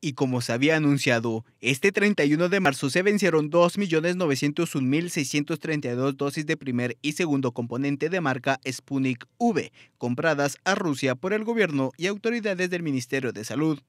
y como se había anunciado, este 31 de marzo se vencieron 2.901.632 dosis de primer y segundo componente de marca Sputnik V, compradas a Rusia por el gobierno y autoridades del Ministerio de Salud.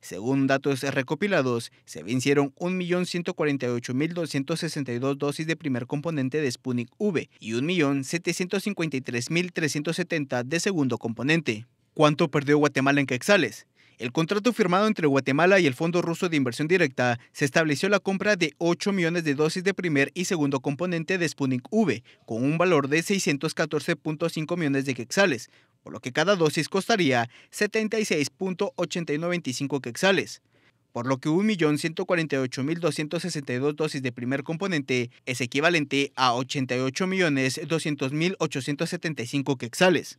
Según datos recopilados, se vencieron 1.148.262 dosis de primer componente de Sputnik V y 1.753.370 de segundo componente. ¿Cuánto perdió Guatemala en quexales? El contrato firmado entre Guatemala y el Fondo Ruso de Inversión Directa se estableció la compra de 8 millones de dosis de primer y segundo componente de Sputnik V, con un valor de 614.5 millones de quetzales, por lo que cada dosis costaría 76.895 quetzales por lo que 1.148.262 dosis de primer componente es equivalente a 88.200.875 quetzales.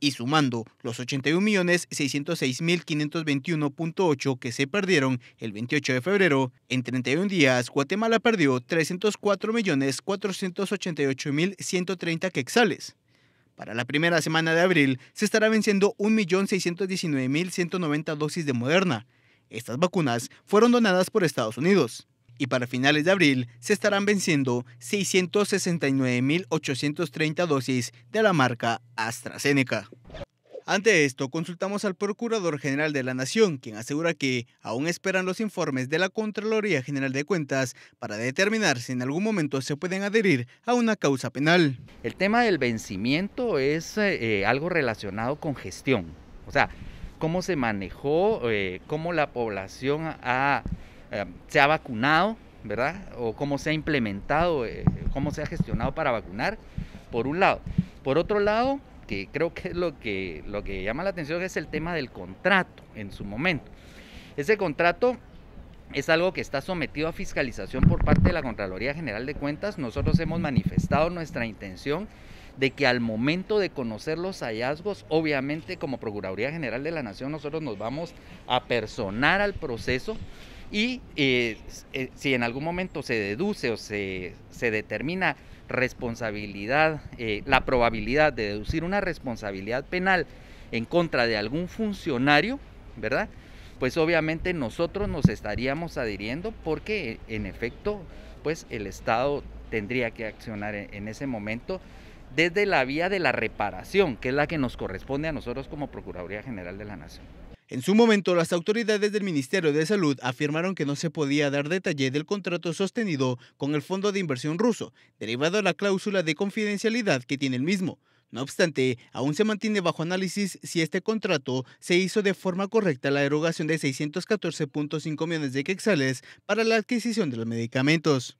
y sumando los 81.606.521.8 que se perdieron el 28 de febrero, en 31 días Guatemala perdió 304.488.130 quexales. Para la primera semana de abril se estará venciendo 1.619.190 dosis de Moderna. Estas vacunas fueron donadas por Estados Unidos y para finales de abril se estarán venciendo 669.830 dosis de la marca AstraZeneca. Ante esto, consultamos al Procurador General de la Nación, quien asegura que aún esperan los informes de la Contraloría General de Cuentas para determinar si en algún momento se pueden adherir a una causa penal. El tema del vencimiento es eh, algo relacionado con gestión, o sea, cómo se manejó, eh, cómo la población ha eh, se ha vacunado, ¿verdad? O cómo se ha implementado, eh, cómo se ha gestionado para vacunar, por un lado. Por otro lado, que creo que es lo que, lo que llama la atención es el tema del contrato en su momento. Ese contrato es algo que está sometido a fiscalización por parte de la Contraloría General de Cuentas. Nosotros hemos manifestado nuestra intención de que al momento de conocer los hallazgos, obviamente como Procuraduría General de la Nación, nosotros nos vamos a personar al proceso y eh, eh, si en algún momento se deduce o se, determina responsabilidad, eh, la probabilidad de deducir una responsabilidad penal en contra de algún funcionario, ¿verdad? Pues obviamente nosotros nos estaríamos adhiriendo porque en efecto, pues el Estado tendría que accionar e, en, ese momento desde la vía de la reparación, que es la que nos corresponde a nosotros como Procuraduría General de la Nación. En su momento, las autoridades del Ministerio de Salud afirmaron que no se podía dar detalle del contrato sostenido con el Fondo de Inversión ruso, derivado de la cláusula de confidencialidad que tiene el mismo. No obstante, aún se mantiene bajo análisis si este contrato se hizo de forma correcta la erogación de 614.5 millones de quexales para la adquisición de los medicamentos.